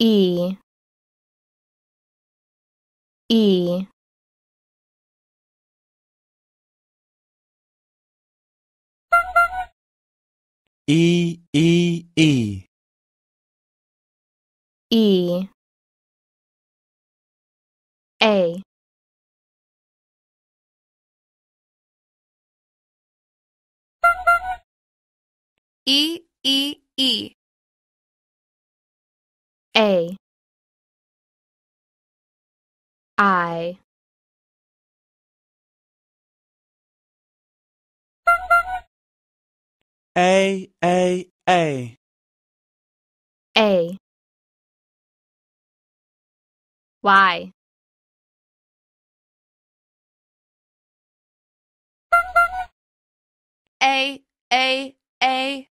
E E E E E E A E E E a I A A A A Y A A A